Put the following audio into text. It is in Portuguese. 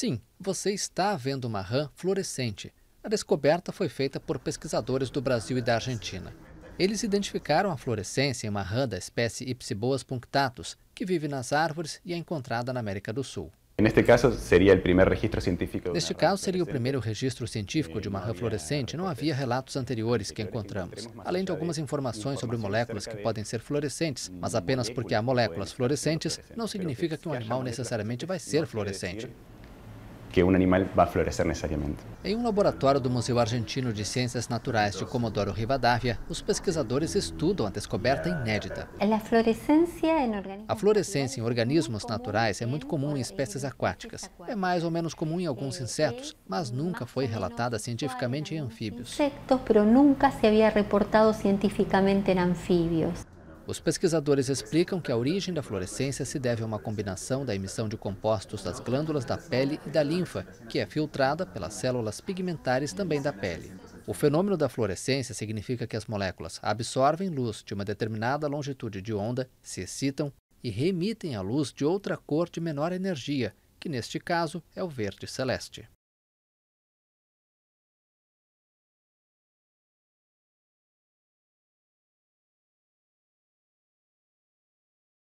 Sim, você está vendo uma rã fluorescente. A descoberta foi feita por pesquisadores do Brasil e da Argentina. Eles identificaram a fluorescência em uma rã da espécie Ipsiboas punctatus, que vive nas árvores e é encontrada na América do Sul. Neste caso, seria o primeiro registro científico. Neste caso, seria o primeiro registro científico de uma eh, rã fluorescente. Não havia relatos anteriores que encontramos, além de algumas informações sobre moléculas que podem ser fluorescentes, mas apenas porque há moléculas fluorescentes não significa que um animal necessariamente vai ser fluorescente que um animal vai florescer necessariamente. Em um laboratório do Museu Argentino de Ciências Naturais de Comodoro Rivadavia, os pesquisadores estudam a descoberta inédita. É a fluorescência em organismos naturais é muito comum em espécies aquáticas. É mais ou menos comum em alguns insetos, mas nunca foi relatada cientificamente em anfíbios. Insectos, mas nunca se havia reportado cientificamente em anfíbios. Os pesquisadores explicam que a origem da fluorescência se deve a uma combinação da emissão de compostos das glândulas da pele e da linfa, que é filtrada pelas células pigmentares também da pele. O fenômeno da fluorescência significa que as moléculas absorvem luz de uma determinada longitude de onda, se excitam e remitem a luz de outra cor de menor energia, que neste caso é o verde celeste.